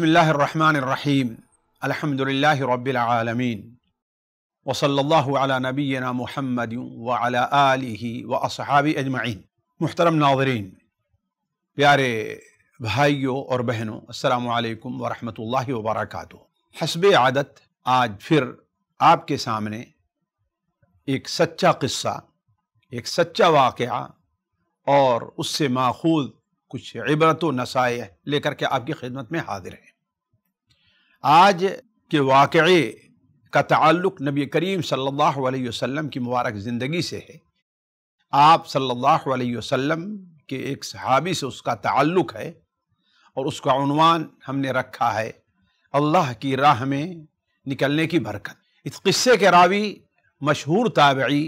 رب العالمين وصلى الله على نبينا महमद وعلى व असहाबी अजमाइन मुहतरम नावरीन प्यारे भाइयों और बहनों असलकम वरहमल वर्क हसब आदत आज फिर आपके सामने एक सच्चा किस्सा एक सच्चा वाक़ और उससे माखूज़ कुछ इबरत नसाए लेकर के आपकी खिदमत में हाजिर हैं आज के वाक़े का ताल्लुक नबी करीम सल्लल्लाहु अलैहि वसल्लम की मुबारक ज़िंदगी से है आप सल्लल्लाहु अलैहि वसल्लम के एक सहाबी से उसका ताल्लुक है और उसका उनवान हमने रखा है अल्लाह की राह में निकलने की बरकत इस किस्से के रावी मशहूर ताबई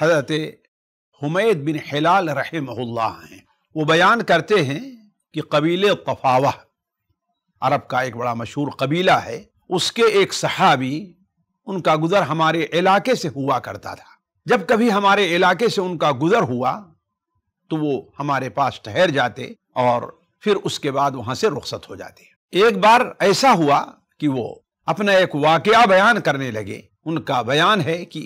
हज़रत हुमैद बिन हिलाल रहमल्ला हैं वो बयान करते हैं कि कबीले कफावा अरब का एक बड़ा मशहूर कबीला है उसके एक सहाबी उनका गुजर हमारे इलाके से हुआ करता था जब कभी हमारे इलाके से उनका गुजर हुआ तो वो हमारे पास ठहर जाते और फिर उसके बाद वहां से रुखसत हो जाते एक बार ऐसा हुआ कि वो अपना एक वाकया बयान करने लगे उनका बयान है कि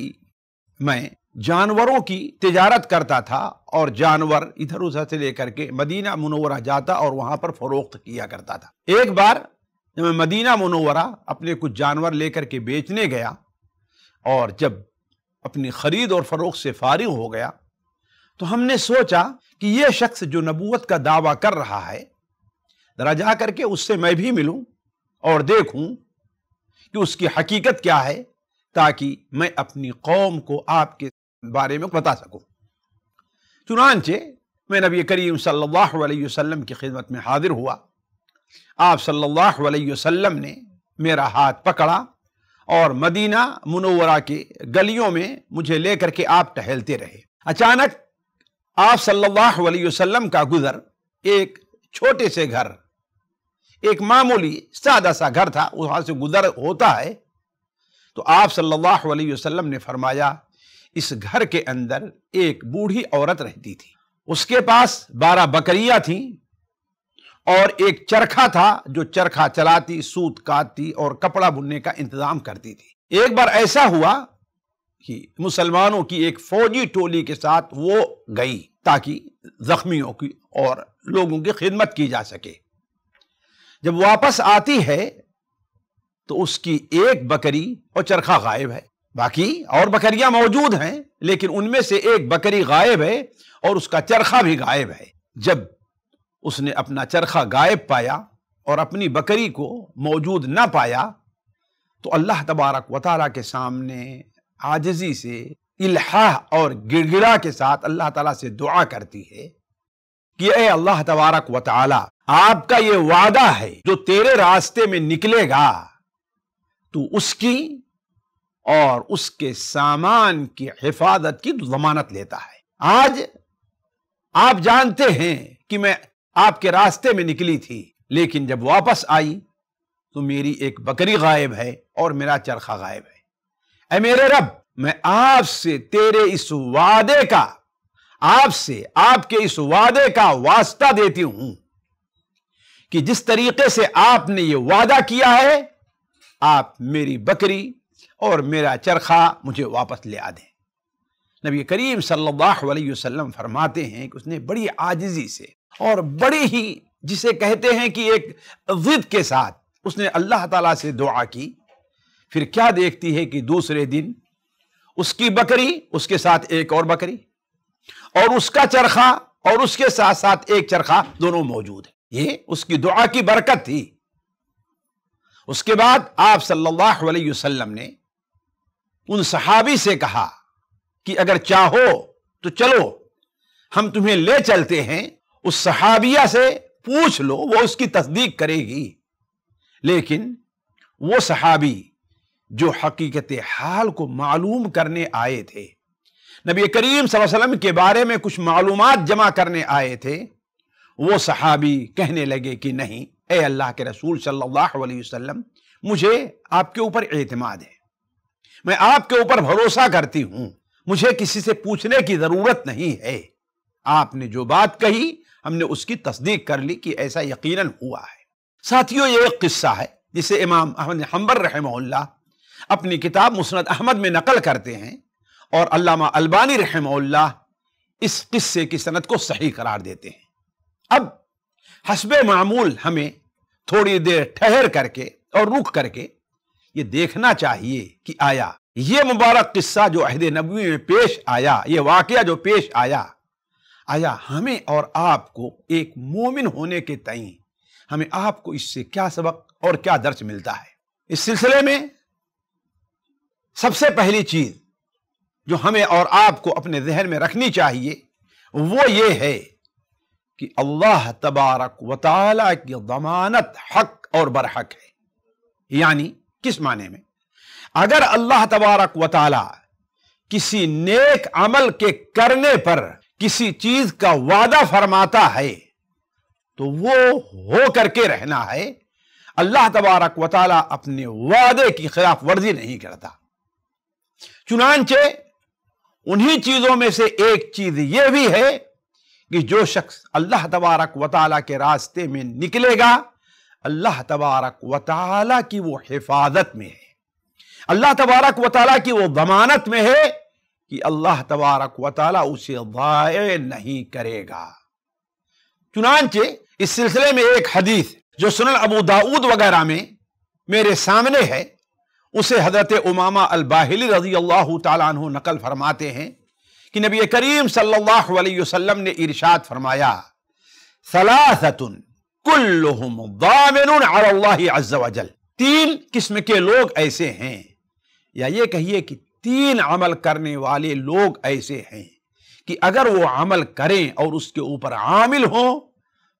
मैं जानवरों की तजारत करता था और जानवर इधर उधर से लेकर के मदीना मनोवरा जाता और वहां पर फरोख्त किया करता था एक बार जब मैं मदीना मनोवरा अपने कुछ जानवर लेकर के बेचने गया और जब अपनी ख़रीद और फरोख से फारिग हो गया तो हमने सोचा कि यह शख्स जो नबूत का दावा कर रहा है ज़रा जा करके उससे मैं भी मिलूं और देखूं कि उसकी हकीकत क्या है ताकि मैं अपनी कौम को आपके बारे में बता सकूँ चुनानचे मैं नबी करीम सल्लल्लाहु अलैहि वसल्लम की खिदमत में हाजिर हुआ आप सल्लल्लाहु अलैहि वसल्लम ने मेरा हाथ पकड़ा और मदीना मुनवरा के गलियों में मुझे लेकर के आप टहलते रहे अचानक आप सल्लल्लाहु अलैहि वसल्लम का गुजर एक छोटे से घर एक मामूली सादा सा घर था वहां से गुजर होता है तो आप सल्लल्लाहु अलैहि वसल्लम ने फरमाया इस घर के अंदर एक बूढ़ी औरत रहती थी उसके पास बारह बकरियां थी और एक चरखा था जो चरखा चलाती सूत काटती और कपड़ा बुनने का इंतजाम करती थी एक बार ऐसा हुआ कि मुसलमानों की एक फौजी टोली के साथ वो गई ताकि जख्मियों की और लोगों की खिदमत की जा सके जब वापस आती है तो उसकी एक बकरी और चरखा गायब है बाकी और बकरियां मौजूद हैं लेकिन उनमें से एक बकरी गायब है और उसका चरखा भी गायब है जब उसने अपना चरखा गायब पाया और अपनी बकरी को मौजूद ना पाया तो अल्लाह तबारक वाली के सामने आजजी से इल्हा और गिड़गिड़ा के साथ अल्लाह ताला से दुआ करती है कि ए अल्लाह तबारक वाली आपका ये वादा है जो तेरे रास्ते में निकलेगा तो उसकी और उसके सामान की हिफाजत की जमानत लेता है आज आप जानते हैं कि मैं आपके रास्ते में निकली थी लेकिन जब वापस आई तो मेरी एक बकरी गायब है और मेरा चरखा गायब है ऐ मेरे रब मैं आपसे तेरे इस वादे का आपसे आपके इस वादे का वास्ता देती हूं कि जिस तरीके से आपने ये वादा किया है आप मेरी बकरी और मेरा चरखा मुझे वापस ले आ दें नबी करीम सल्लल्लाहु अलैहि वसल्लम फरमाते हैं कि उसने बड़ी आजिजी से और बड़े ही जिसे कहते हैं कि एक जिद के साथ उसने अल्लाह ताला से दुआ की फिर क्या देखती है कि दूसरे दिन उसकी बकरी उसके साथ एक और बकरी और उसका चरखा और उसके साथ साथ एक चरखा दोनों मौजूद है ये उसकी दुआ की बरकत थी उसके बाद आप सल्लल्लाहु अलैहि वसल्लम ने उन सहाबी से कहा कि अगर चाहो तो चलो हम तुम्हें ले चलते हैं उस सहाबिया से पूछ लो वो उसकी तस्दीक करेगी लेकिन वो सहाबी जो हकीकत हाल को मालूम करने आए थे नबी करीम वसल्लम के बारे में कुछ मालूम जमा करने आए थे वो सहाबी कहने लगे कि नहीं ए अल्लाह के रसूल सल्लल्लाहु अलैहि वसल्लम मुझे आपके ऊपर एतमाद है मैं आपके ऊपर भरोसा करती हूं मुझे किसी से पूछने की जरूरत नहीं है आपने जो बात कही हमने उसकी तस्दीक कर ली कि ऐसा यकीनन हुआ है साथियों ये एक किस्सा है जिसे इमाम अहमद हम्बर रहमल्ला अपनी किताब मुसनद अहमद में नकल करते हैं और अल्लामा अलबानी रहमल्ला इस किस्से की सनत को सही करार देते हैं अब हसब मामूल हमें थोड़ी देर ठहर करके और रुक करके ये देखना चाहिए कि आया ये मुबारक किस्सा जो अहद नबी में पेश आया ये वाक्य जो पेश आया आया हमें और आपको एक मोमिन होने के तई हमें आपको इससे क्या सबक और क्या दर्ज मिलता है इस सिलसिले में सबसे पहली चीज जो हमें और आपको अपने जहन में रखनी चाहिए वो ये है कि अल्लाह तबारक वाली की जमानत हक और बरहक है यानी किस माने में अगर अल्लाह तबारक वाला किसी नेक अमल के करने पर किसी चीज का वादा फरमाता है तो वो हो करके रहना है अल्लाह तबारक वाला अपने वादे की खिलाफ वर्जी नहीं करता चुनानचे उन्हीं चीजों में से एक चीज यह भी है कि जो शख्स अल्लाह तबारक वाला के रास्ते में निकलेगा अल्लाह तबारक व की वो हिफाजत में है अल्लाह तबारक व की वो जमानत में है कि अल्लाह तबारक व उसे ज़ाय नहीं करेगा चुनानचे इस सिलसिले में एक हदीस जो सुनल अबू दाऊद वगैरह में मेरे सामने है उसे हजरत उमामा अलबाहली रजी अल्लाह तु नकल फरमाते हैं कि नबी करीम सल्लल्लाहु अलैहि वसल्लम ने इरशाद फरमाया सलासतुन कुल्लुहुम तीन किस्म के लोग ऐसे हैं या ये कहिए कि तीन अमल करने वाले लोग ऐसे हैं कि अगर वो अमल करें और उसके ऊपर आमिल हों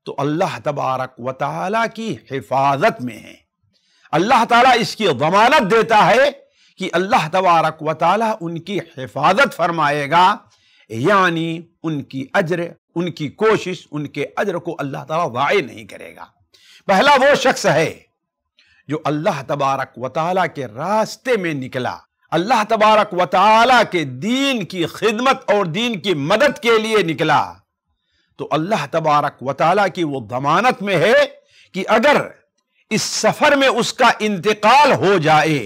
तो अल्लाह तबारक व की हिफाजत में है अल्लाह ताला इसकी जमानत देता है कि अल्लाह तबारक व ताली उनकी हिफाजत फरमाएगा यानी उनकी अजर उनकी कोशिश उनके अजर को अल्लाह ताला वाय नहीं करेगा पहला वो शख्स है जो अल्लाह तबारक वाली के रास्ते में निकला अल्लाह तबारक वाली के दीन की खिदमत और दीन की मदद के लिए निकला तो अल्लाह तबारक वाली की वो जमानत में है कि अगर इस सफर में उसका इंतकाल हो जाए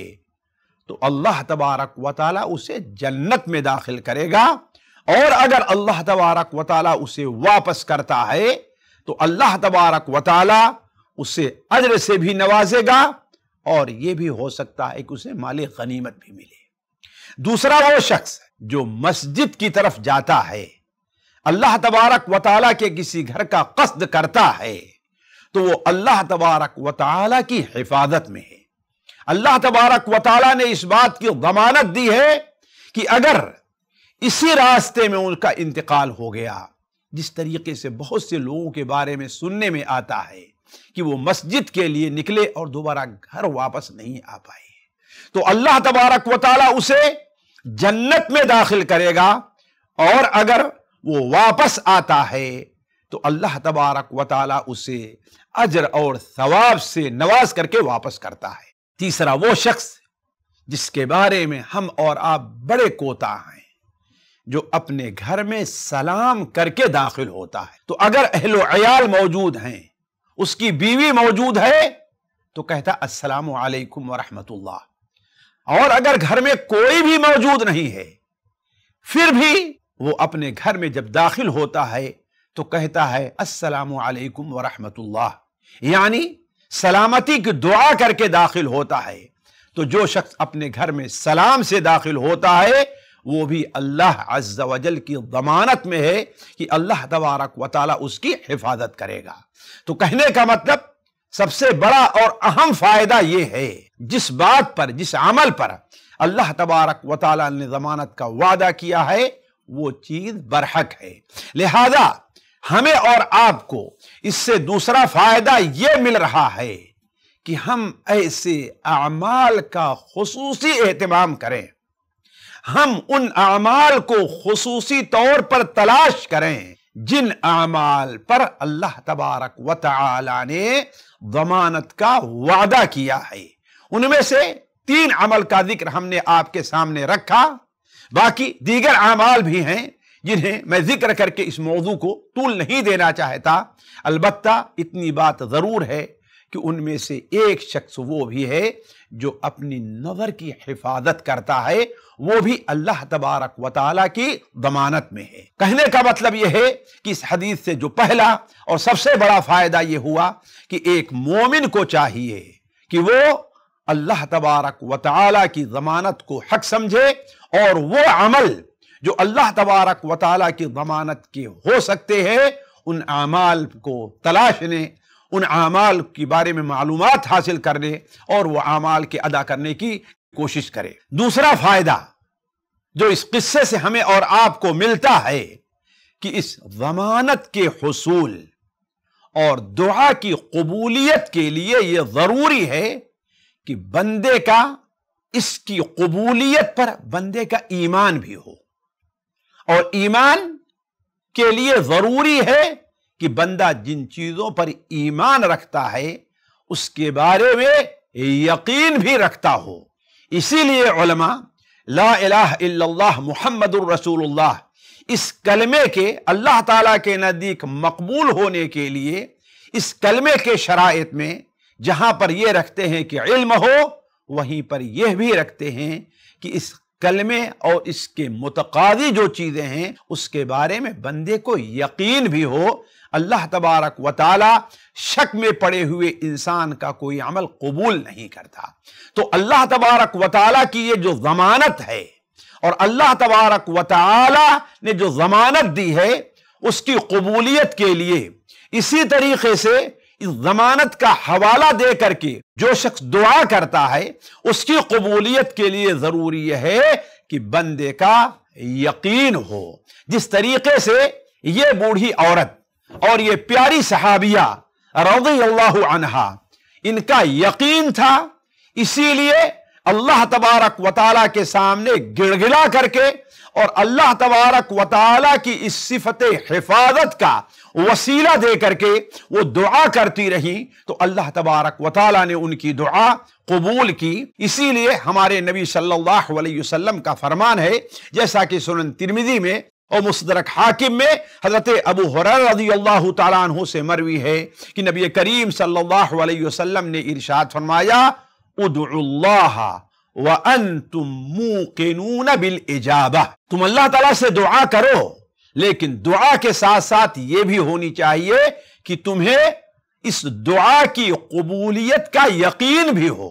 तो अल्लाह तबारक वाली उसे जन्नत में दाखिल करेगा और अगर अल्लाह तबारक वाली उसे वापस करता है तो अल्लाह तबारक वाली उसे अजर से भी नवाजेगा और यह भी हो सकता है कि उसे माल गनीमत भी मिले दूसरा वो शख्स जो मस्जिद की तरफ जाता है अल्लाह तबारक वाली के किसी घर का कस्द करता है तो वो अल्लाह तबारक वाली की हिफाजत में है अल्लाह तबारक वाली ने इस बात की जमानत दी है कि अगर इसी रास्ते में उनका इंतकाल हो गया जिस तरीके से बहुत से लोगों के बारे में सुनने में आता है कि वो मस्जिद के लिए निकले और दोबारा घर वापस नहीं आ पाए तो अल्लाह तबारक वाली उसे जन्नत में दाखिल करेगा और अगर वो वापस आता है तो अल्लाह तबारक वाली उसे अजर और सवाब से नवाज करके वापस करता है तीसरा वो शख्स जिसके बारे में हम और आप बड़े कोता हैं जो अपने घर में सलाम करके दाखिल होता है तो अगर अहलो अयाल मौजूद हैं उसकी बीवी मौजूद है तो कहता अस्सलाम वालेकुम और अगर घर में कोई भी मौजूद नहीं है फिर भी वो अपने घर में जब दाखिल होता है तो कहता है अस्सलाम वालेकुम यानी सलामती की दुआ करके दाखिल होता है तो जो शख्स अपने घर में सलाम से दाखिल होता है वो भी अल्लाह अज्जल की जमानत में है कि अल्लाह तबारक व उसकी हिफाजत करेगा तो कहने का मतलब सबसे बड़ा और अहम फायदा यह है जिस बात पर जिस अमल पर अल्लाह तबारक व ने जमानत का वादा किया है वो चीज बरहक है लिहाजा हमें और आपको इससे दूसरा फायदा यह मिल रहा है कि हम ऐसे अमाल का खसूसी एहतमाम करें हम उन अमाल को खसूसी तौर पर तलाश करें जिन अमाल पर अल्लाह तबारक व ने जमानत का वादा किया है उनमें से तीन अमल का जिक्र हमने आपके सामने रखा बाकी दीगर अमाल भी हैं जिन्हें मैं जिक्र करके इस मौजू को तूल नहीं देना चाहता अलबत् इतनी बात ज़रूर है कि उनमें से एक शख्स वो भी है जो अपनी नज़र की हिफाजत करता है वो भी अल्लाह तबारक वाली की जमानत में है कहने का मतलब यह है कि इस हदीस से जो पहला और सबसे बड़ा फ़ायदा यह हुआ कि एक मोमिन को चाहिए कि वो अल्लाह तबारक वाली की जमानत को हक समझे और वो अमल जो अल्लाह तबारक वाली की जमानत के हो सकते हैं उन अमाल को तलाशने उन अमाल के बारे में मालूम हासिल करने और वह अमाल के अदा करने की कोशिश करे दूसरा फायदा जो इस किस्से से हमें और आपको मिलता है कि इस जमानत के हसूल और दुआ की कबूलियत के लिए यह जरूरी है कि बंदे का इसकी कबूलियत पर बंदे का ईमान भी हो और ईमान के लिए जरूरी है कि बंदा जिन चीज़ों पर ईमान रखता है उसके बारे में यकीन भी रखता हो इसीलिए ला इलाह मोहम्मद रसूलुल्लाह इस कलमे के अल्लाह ताला के नज़दीक मकबूल होने के लिए इस कलमे के शराइत में जहां पर यह रखते हैं कि इल्म हो वहीं पर यह भी रखते हैं कि इस कलमे और इसके मुतकादी जो चीज़ें हैं उसके बारे में बंदे को यकीन भी हो अल्लाह तबारक व शक में पड़े हुए इंसान का कोई अमल कबूल नहीं करता तो अल्लाह तबारक व की ये जो जमानत है और अल्लाह तबारक व ने जो जमानत दी है उसकी कबूलियत के लिए इसी तरीके से इस जमानत का हवाला दे करके जो शख्स दुआ करता है उसकी कबूलियत के लिए जरूरी यह है कि बंदे का यकीन हो जिस तरीके से यह बूढ़ी औरत और ये प्यारी सहाबिया रौदी अनहा इनका यकीन था इसीलिए अल्लाह तबारक वताला के सामने गिड़गिड़ा करके और अल्लाह तबारक वताला की इस सिफत हिफाजत का वसीला दे करके वो दुआ करती रही तो अल्लाह तबारक वताला ने उनकी दुआ कबूल की इसीलिए हमारे नबी सल्लल्लाहु अलैहि वसल्लम का फरमान है जैसा कि सुनन तिरमिजी में और मुस्तरक हाकिम में हजरत अबू हररदी अल्लाह तु से मरवी है कि नबी करीम सल्लाम ने इर्शाद फरमाया उदल्लाह व अन तुम बिल इजाबा तुम अल्लाह तला से दुआ करो लेकिन दुआ के साथ साथ ये भी होनी चाहिए कि तुम्हें इस दुआ की कबूलियत का यकीन भी हो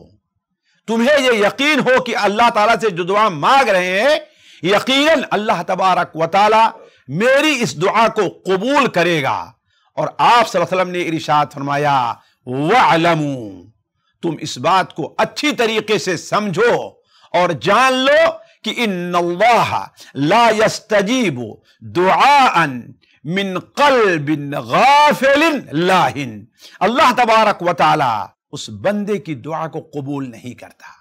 तुम्हें यह यकीन हो कि अल्लाह तला से जो दुआ मांग रहे हैं यकीनन अल्लाह तबारक वाली मेरी इस दुआ को कबूल करेगा और आप सल्लम ने इरशाद फरमाया वलमू तुम इस बात को अच्छी तरीके से समझो और जान लो कि इन लास्तजीब दुआन मिन कल बिन गाफिलिन अल्लाह तबारक वाली उस बंदे की दुआ को कबूल नहीं करता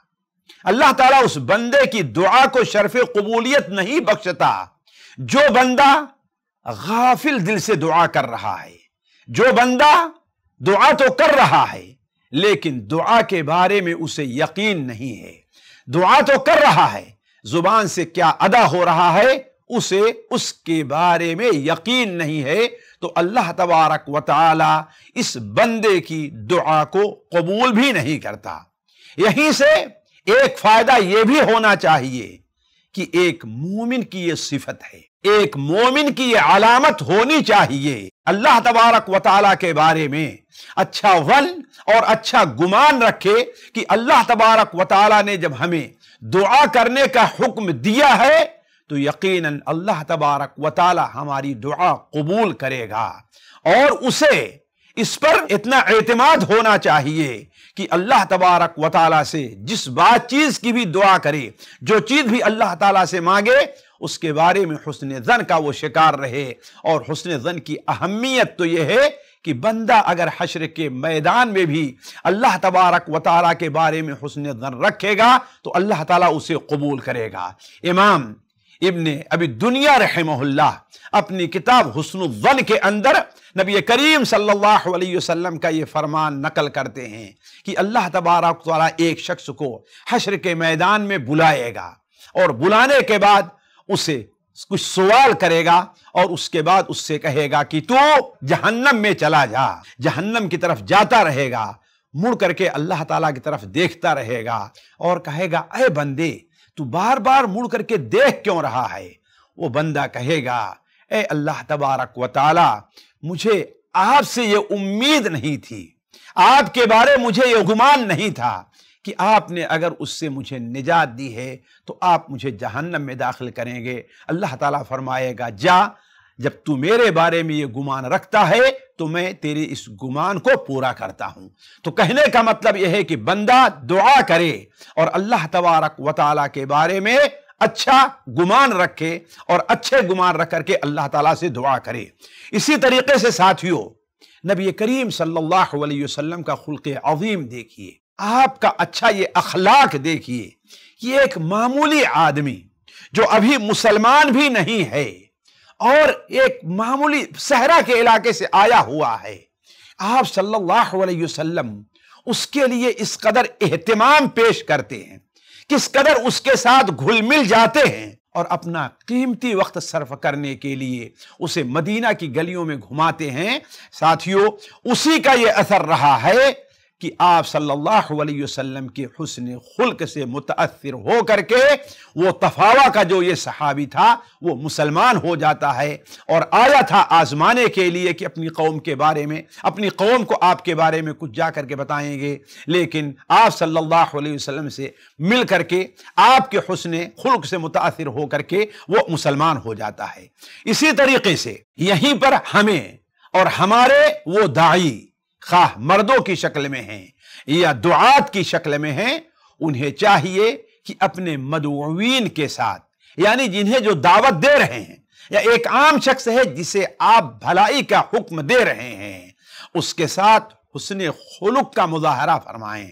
अल्लाह ताला उस बंदे की दुआ को शर्फ कबूलियत नहीं बख्शता जो बंदा गाफिल दिल से दुआ कर रहा है जो बंदा दुआ तो कर रहा है लेकिन दुआ के बारे में उसे यकीन नहीं है दुआ तो कर रहा है जुबान से क्या अदा हो रहा है उसे उसके बारे में यकीन नहीं है तो अल्लाह तबारक व इस बंदे की दुआ को कबूल भी नहीं करता यहीं से एक फायदा यह भी होना चाहिए कि एक मोमिन की यह सिफत है एक मोमिन की यह अलामत होनी चाहिए अल्लाह तबारक वाली के बारे में अच्छा वन और अच्छा गुमान रखे कि अल्लाह तबारक वाली ने जब हमें दुआ करने का हुक्म दिया है तो यकीनन अल्लाह तबारक वाली हमारी दुआ कबूल करेगा और उसे इस पर इतना एतमाद होना चाहिए कि अल्लाह तबारक व ताली से जिस बात चीज़ की भी दुआ करे जो चीज़ भी अल्लाह ताला से मांगे उसके बारे में हुसन ज़न का वो शिकार रहे और हसन ज़न की अहमियत तो यह है कि बंदा अगर हशर के मैदान में भी अल्लाह तबारक व ताली के बारे में हुसन ज़न रखेगा तो अल्लाह ताली उसे कबूल करेगा इमाम इब्न अभी दुनिया रहमहुल्ला अपनी किताब हसन के अंदर नबी करीम सल्लल्लाहु अलैहि वसल्लम का ये फरमान नकल करते हैं कि अल्लाह तबारक तला एक शख्स को हशर के मैदान में बुलाएगा और बुलाने के बाद उसे कुछ सवाल करेगा और उसके बाद उससे कहेगा कि तू जहन्नम में चला जा जहन्नम की तरफ जाता रहेगा मुड़ करके अल्लाह ताला की तरफ देखता रहेगा और कहेगा अय बंदे तू बार बार मुड़ करके देख क्यों रहा है वो बंदा कहेगा ए अल्लाह तबारक वाली मुझे आपसे ये उम्मीद नहीं थी आपके बारे मुझे ये गुमान नहीं था कि आपने अगर उससे मुझे निजात दी है तो आप मुझे जहन्नम में दाखिल करेंगे अल्लाह ताला फरमाएगा जा जब तू मेरे बारे में ये गुमान रखता है तुम्हें तेरे इस गुमान को पूरा करता हूं तो कहने का मतलब यह है कि बंदा दुआ करे और अल्लाह तबारक वाली के बारे में अच्छा गुमान रखे और अच्छे गुमान रख करके अल्लाह ताला से दुआ करे इसी तरीके से साथियों नबी करीम सल्लल्लाहु अलैहि वसल्लम का खुल्क अजीम देखिए आपका अच्छा ये अखलाक देखिए ये एक मामूली आदमी जो अभी मुसलमान भी नहीं है और एक मामूली सहरा के इलाके से आया हुआ है आप सल्लल्लाहु अलैहि वसल्लम उसके लिए इस कदर एहतमाम पेश करते हैं किस कदर उसके साथ घुल मिल जाते हैं और अपना कीमती वक्त सर्फ करने के लिए उसे मदीना की गलियों में घुमाते हैं साथियों उसी का यह असर रहा है कि आप सल्लल्लाहु अलैहि वसल्लम के हसन खुल्क से मुतासर हो करके वो तफावा का जो ये सहाबी था वो मुसलमान हो जाता है और आया था आजमाने के लिए कि अपनी कौम के बारे में अपनी कौम को आपके बारे में कुछ जा करके बताएंगे लेकिन आप सल्लल्लाहु अलैहि वसल्लम से मिल करके आपके हुसन खुल्क से मुतासर हो करके वो मुसलमान हो जाता है इसी तरीके से यहीं पर हमें और हमारे वो दाई खा मर्दों की शक्ल में हैं या दुआत की शक्ल में हैं उन्हें चाहिए कि अपने मदवीन के साथ यानी जिन्हें जो दावत दे रहे हैं या एक आम शख्स है जिसे आप भलाई का हुक्म दे रहे हैं उसके साथ हुसन खुलुक का मुजाहरा फरमाएं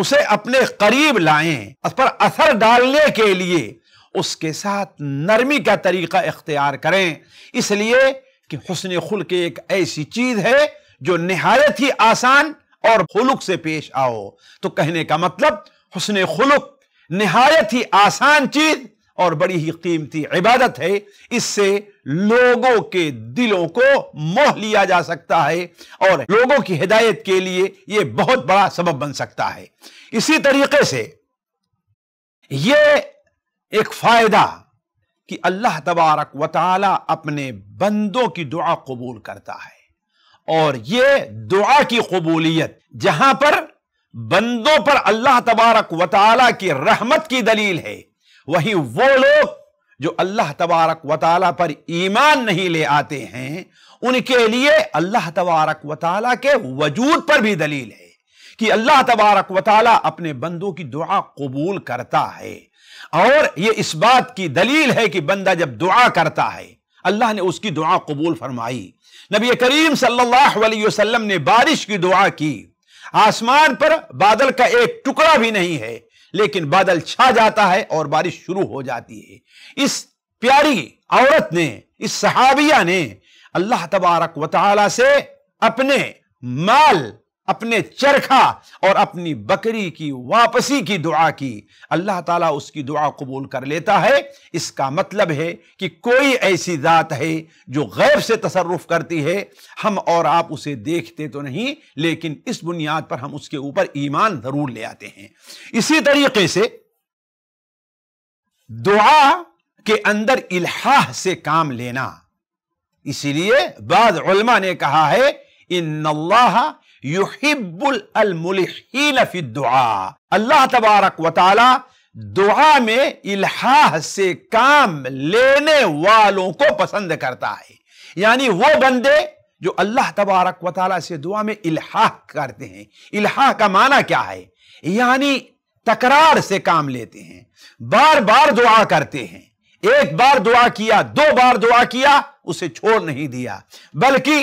उसे अपने करीब लाएं उस पर असर डालने के लिए उसके साथ नरमी का तरीका इख्तियार करें इसलिए कि हुसन खुल के एक ऐसी चीज है जो नहायत ही आसान और खुलुक से पेश आओ तो कहने का मतलब हुसन खुलुक नहायत ही आसान चीज और बड़ी ही कीमती इबादत है इससे लोगों के दिलों को मोह लिया जा सकता है और लोगों की हिदायत के लिए यह बहुत बड़ा सबब बन सकता है इसी तरीके से यह एक फायदा कि अल्लाह तबारक व ताला अपने बंदों की दुआ कबूल करता है और ये दुआ की कबूलियत जहां पर बंदों पर अल्लाह तबारक वाली की रहमत की दलील है वहीं वो लोग जो अल्लाह तबारक वाली पर ईमान नहीं ले आते हैं उनके लिए अल्लाह तबारक वाली के वजूद पर भी दलील है कि अल्लाह तबारक वाली अपने बंदों की दुआ कबूल करता है और यह इस बात की दलील है कि बंदा जब दुआ करता है अल्लाह ने उसकी दुआ कबूल फरमाई नबी करीम सल्लल्लाहु अलैहि वसल्लम ने बारिश की दुआ की आसमान पर बादल का एक टुकड़ा भी नहीं है लेकिन बादल छा जाता है और बारिश शुरू हो जाती है इस प्यारी औरत ने इस सहाबिया ने अल्लाह तबारक वाली से अपने माल अपने चरखा और अपनी बकरी की वापसी की दुआ की अल्लाह ताला उसकी दुआ कबूल कर लेता है इसका मतलब है कि कोई ऐसी ज़ात है जो गैब से तसरफ करती है हम और आप उसे देखते तो नहीं लेकिन इस बुनियाद पर हम उसके ऊपर ईमान ज़रूर ले आते हैं इसी तरीके से दुआ के अंदर इल्हाह से काम लेना इसीलिए बाद ने कहा है इन अल्लाह तबारक वाली दुआ में इल्हाह से काम लेने वालों को पसंद करता है यानी वो बंदे जो अल्लाह तबारक वाली से दुआ में इल्हाह करते हैं इल्हाह का माना क्या है यानी तकरार से काम लेते हैं बार बार दुआ करते हैं एक बार दुआ किया दो बार दुआ किया उसे छोड़ नहीं दिया बल्कि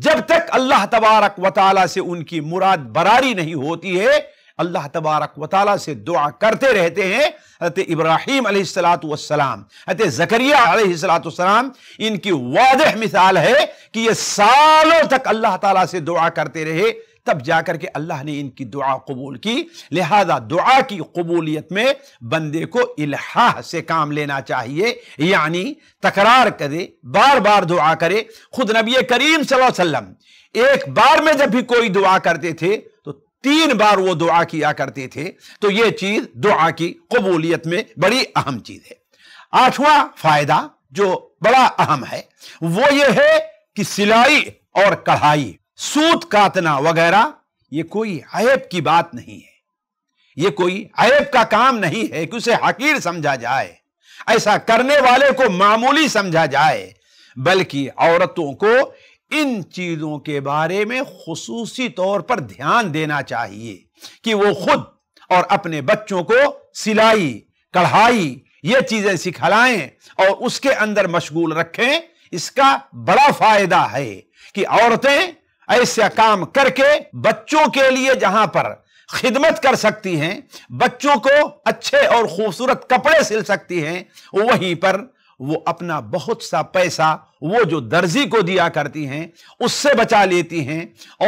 जब तक अल्लाह तबारक वाली से उनकी मुराद बरारी नहीं होती है अल्लाह तबारक वाली से दुआ करते रहते हैं हजरत इब्राहिम सलाम हजरत ज़करियालाम इनकी वादह मिसाल है कि ये सालों तक अल्लाह ताला से दुआ करते रहे तब जाकर के अल्लाह ने इनकी दुआ कबूल की लिहाजा दुआ की कबूलियत में बंदे को इल्हा से काम लेना चाहिए यानी तकरार करे बार बार दुआ करे खुद नबी करीम वसल्लम एक बार में जब भी कोई दुआ करते थे तो तीन बार वो दुआ किया करते थे तो ये चीज़ दुआ की कबूलियत में बड़ी अहम चीज़ है आठवां फायदा जो बड़ा अहम है वो ये है कि सिलाई और कढ़ाई सूत काटना वगैरह ये कोई अयब की बात नहीं है ये कोई अयब का काम नहीं है कि उसे हकीर समझा जाए ऐसा करने वाले को मामूली समझा जाए बल्कि औरतों को इन चीजों के बारे में खसूसी तौर पर ध्यान देना चाहिए कि वो खुद और अपने बच्चों को सिलाई कढ़ाई ये चीजें सिखलाएं और उसके अंदर मशगूल रखें इसका बड़ा फायदा है कि औरतें ऐसा काम करके बच्चों के लिए जहां पर खिदमत कर सकती हैं बच्चों को अच्छे और खूबसूरत कपड़े सिल सकती हैं वहीं पर वो अपना बहुत सा पैसा वो जो दर्जी को दिया करती हैं उससे बचा लेती हैं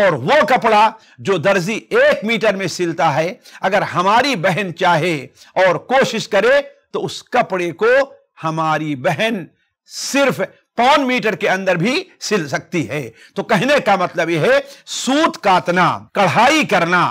और वो कपड़ा जो दर्जी एक मीटर में सिलता है अगर हमारी बहन चाहे और कोशिश करे तो उस कपड़े को हमारी बहन सिर्फ पौन मीटर के अंदर भी सिल सकती है तो कहने का मतलब यह है सूत काटना कढ़ाई करना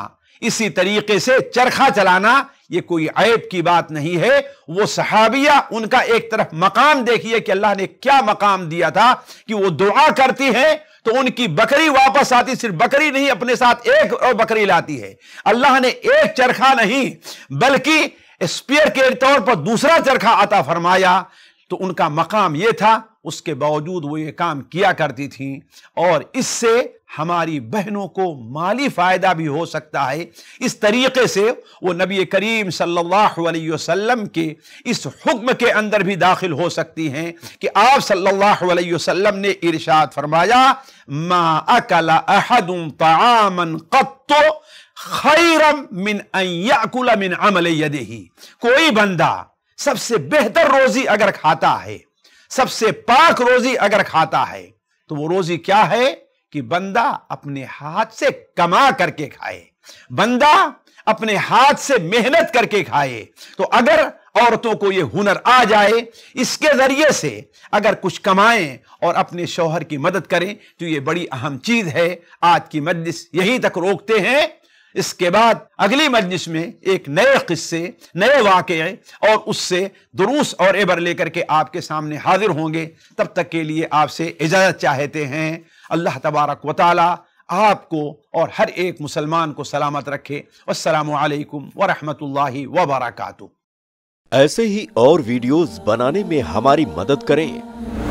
इसी तरीके से चरखा चलाना ये कोई ऐब की बात नहीं है वो सहाबिया उनका एक तरफ मकाम देखिए कि अल्लाह ने क्या मकाम दिया था कि वो दुआ करती है तो उनकी बकरी वापस आती सिर्फ बकरी नहीं अपने साथ एक और बकरी लाती है अल्लाह ने एक चरखा नहीं बल्कि स्पीयर के तौर पर दूसरा चरखा आता फरमाया तो उनका मकाम यह था उसके बावजूद वो ये काम किया करती थी और इससे हमारी बहनों को माली फ़ायदा भी हो सकता है इस तरीके से वो नबी करीम सल्लल्लाहु अलैहि वसल्लम के इस हुक्म के अंदर भी दाखिल हो सकती हैं कि आप सल्लल्लाहु अलैहि वसल्लम ने इरशाद फरमाया मा अकला अहदुम तआमन कत्तो खैरम मिन अयकुल मिन अमल यदही कोई बंदा सबसे बेहतर रोज़ी अगर खाता है सबसे पाक रोजी अगर खाता है तो वो रोजी क्या है कि बंदा अपने हाथ से कमा करके खाए बंदा अपने हाथ से मेहनत करके खाए तो अगर औरतों को यह हुनर आ जाए इसके जरिए से अगर कुछ कमाएं और अपने शौहर की मदद करें तो ये बड़ी अहम चीज है आज की मजलिस यहीं तक रोकते हैं इसके बाद अगली मजलिस में एक नए किस्से नए वाक़े और उससे दुरूस और एबर लेकर के आपके सामने हाजिर होंगे तब तक के लिए आपसे इजाज़त चाहते हैं अल्लाह तबारक व आपको और हर एक मुसलमान को सलामत रखे असलकम वरहमल वबरक ऐसे ही और वीडियोस बनाने में हमारी मदद करें